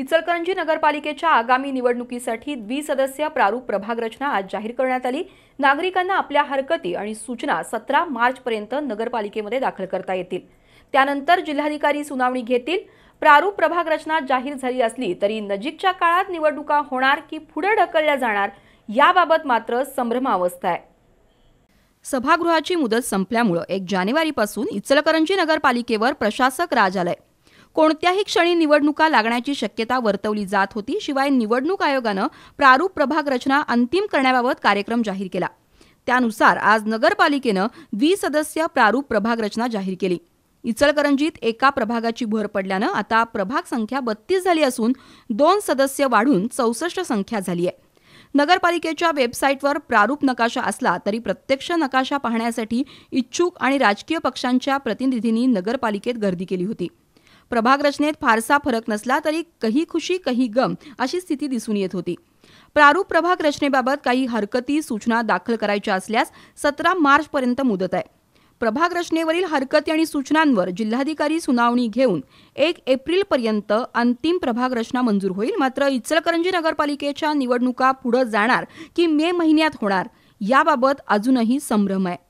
इचलकरंजी नगरपालिकेच्या आगामी निवडणुकीसाठी द्विसदस्य प्रारूप प्रभाग रचना आज जाहीर करण्यात आली नागरिकांना आपल्या हरकती आणि सूचना सतरा मार्चपर्यंत नगरपालिकेमध्ये दाखल करता येतील त्यानंतर जिल्हाधिकारी सुनावणी घेतील प्रारूप प्रभाग रचना जाहीर झाली असली तरी नजीकच्या काळात निवडणुका होणार की पुढे ढकलल्या जाणार याबाबत मात्र संभ्रमावस्था आहे सभागृहाची मुदत संपल्यामुळे एक जानेवारीपासून इचलकरंजी नगरपालिकेवर प्रशासक राज आलाय कोणत्याही क्षणी निवडणुका लागण्याची शक्यता वर्तवली जात होती शिवाय निवडणूक आयोगानं प्रारूप प्रभाग रचना अंतिम करण्याबाबत कार्यक्रम जाहीर केला त्यानुसार आज नगरपालिकेनं वीस सदस्य प्रारूप प्रभाग रचना जाहीर केली इचलकरंजीत एका प्रभागाची भर पडल्यानं आता प्रभाग संख्या बत्तीस झाली असून दोन सदस्य वाढून चौसष्ट संख्या झाली आहे नगरपालिकेच्या वेबसाईटवर प्रारूप नकाशा असला तरी प्रत्यक्ष नकाशा पाहण्यासाठी इच्छुक आणि राजकीय पक्षांच्या प्रतिनिधींनी नगरपालिकेत गर्दी केली होती प्रभाग रचनेत फारसा फरक नसला तरी कही खुशी कही गम अशी स्थिती दिसून येत होती प्रारूप प्रभाग रचनेबाबत काही हरकती सूचना दाखल करायच्या असल्यास सतरा मार्चपर्यंत मुदत आहे प्रभाग रचनेवरील हरकती आणि सूचनांवर जिल्हाधिकारी सुनावणी घेऊन एक पर्यंत अंतिम प्रभाग रचना मंजूर होईल मात्र इचलकरंजी नगरपालिकेच्या निवडणुका पुढे जाणार की मे महिन्यात होणार याबाबत अजूनही संभ्रम आहे